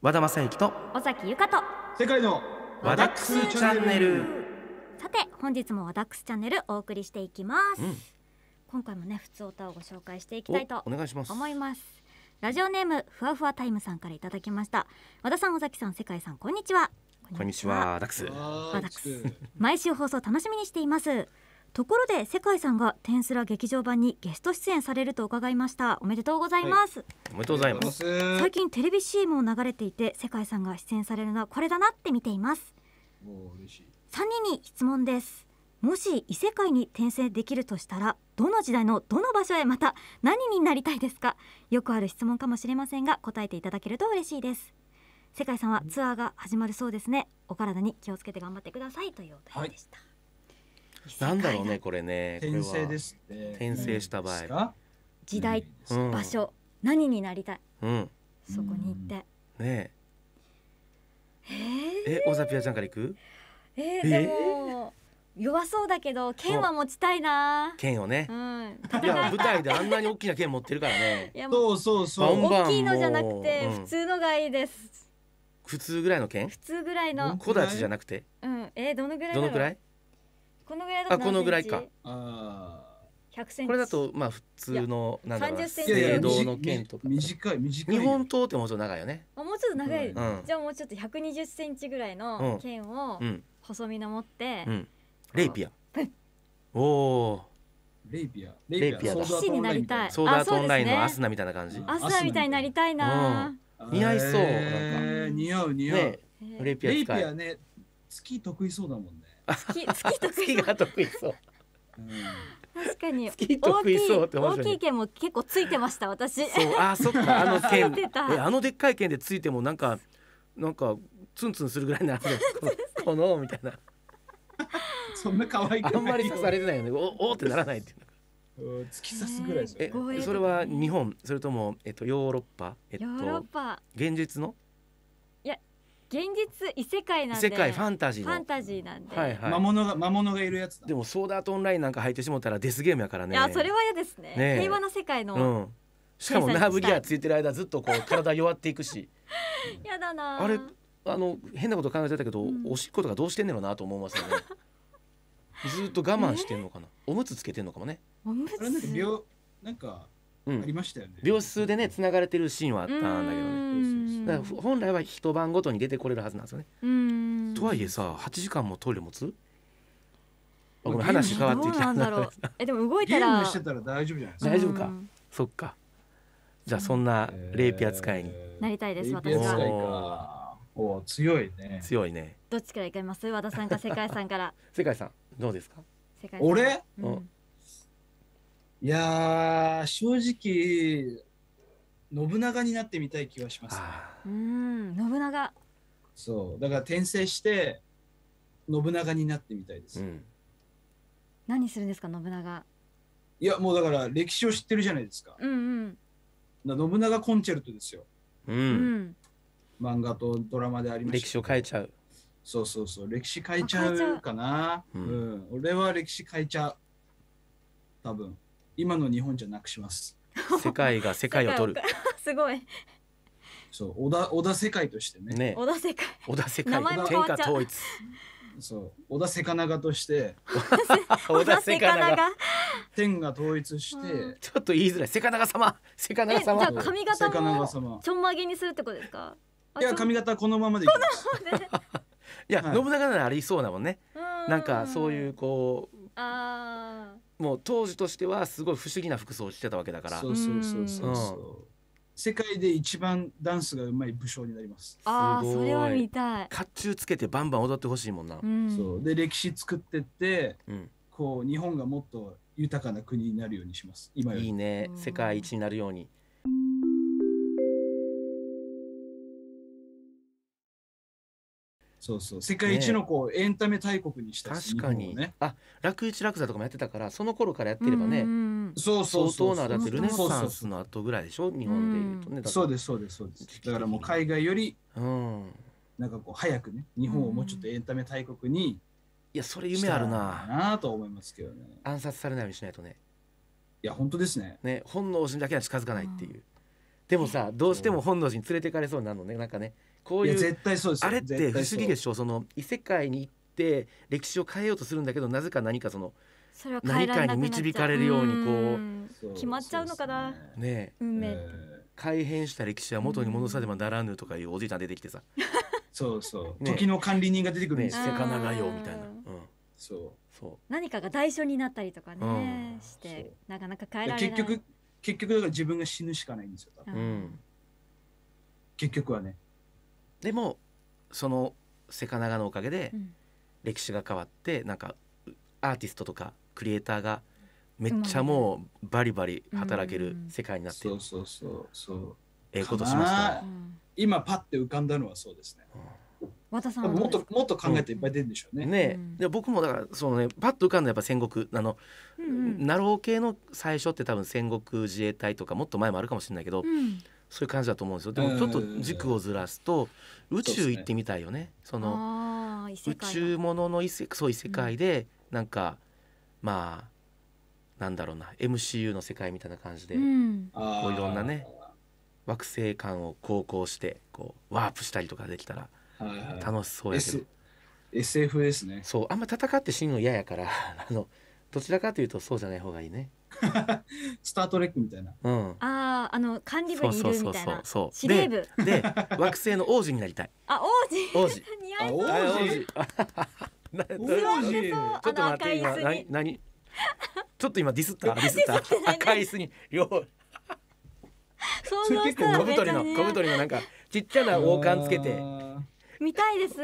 和田正幸と尾崎由香と世界の和ダックスチャンネルさて本日も和ダックスチャンネルお送りしていきます、うん、今回もね普通歌をご紹介していきたいとお願いします思いますラジオネームふわふわタイムさんからいただきました和田さん尾崎さん世界さんこんにちはこんにちはダックスダックス毎週放送楽しみにしていますところで世界さんがテンスラ劇場版にゲスト出演されると伺いましたおめでとうございます、はい、おめでとうございます最近テレビ CM を流れていて世界さんが出演されるのはこれだなって見ていますもう嬉しい三人に質問ですもし異世界に転生できるとしたらどの時代のどの場所へまた何になりたいですかよくある質問かもしれませんが答えていただけると嬉しいです世界さんはツアーが始まるそうですねお体に気をつけて頑張ってくださいというお便りでした、はい なんだろうねこれね転生ですって転生した場合時代、うん、場所何になりたい、うん、そこに行ってねええー、え、オザピアちゃんから行くえー、でも、えー、弱そうだけど剣は持ちたいな剣をね、うん、いや舞台であんなに大きな剣持ってるからねそ うそうそう大きいのじゃなくて普通のがいいです、うん、普通ぐらいの剣普通ぐらいの小立ちじゃなくてうんえー、どのぐらいどのくらいこのぐらいだとあこのぐらいかあ1 0センチこれだとまあ普通の三十センチ。聖堂の剣とか短い短い日本刀ってもうちょっと長いよねもうちょっと長い、うん、じゃあもうちょっと百二十センチぐらいの剣を細身の持って、うん、レイピアおおレイピアレイピアだ騎士になりたいソーダートオンラインのアスナみたいな感じ、アスナみたいになりたいな、似合いそう似合う似合う、レイピアレイピアね月得意そうだもんね月月得意が得意そう。確かに大きい大きい剣も結構ついてました私。そうあそっかあの 剣えあのでっかい剣でついてもなんかなんかツンツンするぐらいなこのこのみたいな。そんな可愛いあんまり刺されてないよねおおってならないっていう。突き刺すぐらいえそれは日本それともえっとヨーロッパえっと現実の現実異世界なんで異世界ファンタジーファンタジーなんで、はいはい、魔物が魔物がいるやつでもソーダアートオンラインなんか入ってしもたらデスゲームやからねいやそれは嫌ですね、ね、平和な世界の、うん、しかもナーブギアついてる間ずっとこう 体弱っていくし嫌だなあれあの変なこと考えてたけど、うん、おしっことかどうしてんねろなと思いますよね ずっと我慢してんのかな、おむつつけてんのかもねおむつなんかありましたよね、秒数でね繋がれてるシーンはあったんだけどねだから本来は一晩ごとに出てこれるはずなんですよね。とはいえさ八時間もトイレ持つごめん話変わってきたなんだろうえでも動いたらしてたら大丈夫じゃないですか大丈夫かそっかじゃあそんなレイピア使いになりたいです私はお強いね強いねどっちからいかます和田さんか世界さんから 世界さんどうですか世界俺、うんいや正直信長になってみたい気はしますね。うん信長そうだから転生して信長になってみたいです。うん、何するんですか信長いやもうだから歴史を知ってるじゃないですか。うん、うん、信長コンチェルトですよ。うん、漫画とドラマでありました、歴史を変えちゃう。そうそうそう歴史変えちゃうかな。ううん、俺は歴史変えちゃう多分。今の日本じゃなくします 世界が世界を取る すごいそう小田小田世界としてねね小田世界小田世界天下統一そう小田セカナとして 小田世界が天が統一して、うちょっと言いづらいセカナ様セカナ様じゃ髪型もセカナ様ちょんまげにするってことですかいや髪型このままでいきますいや、はい信長ならありそうだもんねなんかそういうこうああもう当時としてはすごい不思議な服装をしてたわけだからそうそうそうそうそう世界で一番ダンスがうまい武将になりますああそれは見たい甲冑つけてバンバン踊ってほしいもんな、うん、そうで歴史作ってって、うん、こう日本がもっと豊かな国になるようにします今いいね世界一になるようにそうそう世界一のこう、エンタメ大国にした確かに、ね、あ楽一楽座とかもやってたからその頃からやってればねそうそう相当なだってルネサンスの後ぐらいでしょ日本でいうとねそうですそうですそうですだからもう海外より、うん、なんかこう早くね日本をもうちょっとエンタメ大国にいやそれ夢あるななと思いますけどね暗殺されないようにしないとねいや本当ですねね本能寺だけは近づかないっていう、でもさどうしても本能寺に連れていかれそうなのねなんかねこういう絶対そうですあれって不思議でしょその異世界に行って歴史を変えようとするんだけどなぜか何かその何かに導かれるようにこう決まっちゃうのかなね運命改変した歴史は元に戻さねばならぬとかいうおじいちゃん出てきてさ そうそう、ね、時の管理人が出てくるんですよ、ね、ながよみたいな、うん、そうそう何かが代償になったりとかね、うん、してなかなか変えられない結局結局だから自分が死ぬしかないんですよ、うん、結局はねでもそのセカナガのおかげで歴史が変わってなんかアーティストとかクリエイターがめっちゃもうバリバリ働ける世界になってる、うん、そうそうそうそうええことしました今パッて浮かんだのはそうですね、うん和田さんもっともっと考えていっぱい出るんでしょうね。うん、ね、で僕もだからそのねパッと浮かんだやっぱ戦国あの、うんうん、ナロー系の最初って多分戦国自衛隊とかもっと前もあるかもしれないけど、うん、そういう感じだと思うんですよ。でもちょっと軸をずらすと、宇宙行ってみたいよね。その宇宙ものの異世そう異世界で、うん、なんかまあなんだろうな MCU の世界みたいな感じで、こういろんなね惑星間を航行してこうワープしたりとかできたら。楽しそうやけど、S、f ですねそうあんま戦って死ぬの嫌やから あのどちらかというとそうじゃない方がいいね スター・トレックみたいな、うん、あああの管理部にいるみたいなそうそうそう司令部で惑星の王子になりたい あ王子王子あ王子王子ちょっと待って今何何ちょっと今ディスったディスった赤い椅子に両そ像したらめっりのね小太りのなんかちっちゃな王冠つけて見たいです。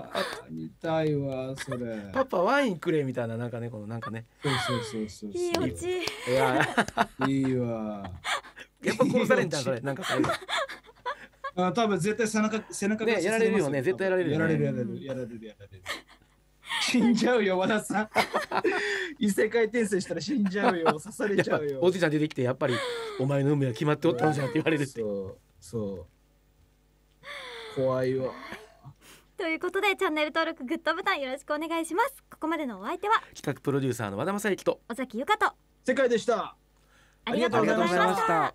見たいわ、それ。パパワインくれみたいな、なんかね、このなんかね。そうそうそうそういいオチ。いや、いいわ。やっぱ殺されんじゃん、それ、なんかあ、多分絶対背中、背中ね、やられるよね、絶対やられる、やられる、やられる、やられる、やられる。死んじゃうよ和田さん 異世界転生したら死んじゃうよ刺されちゃうよおじいちゃん出てきてやっぱりお前の運命は決まっておったのじゃんって言われるってそうそう怖いわということでチャンネル登録グッドボタンよろしくお願いしますここまでのお相手は企画プロデューサーの和田正幸と尾崎由香と世界でしたありがとうございました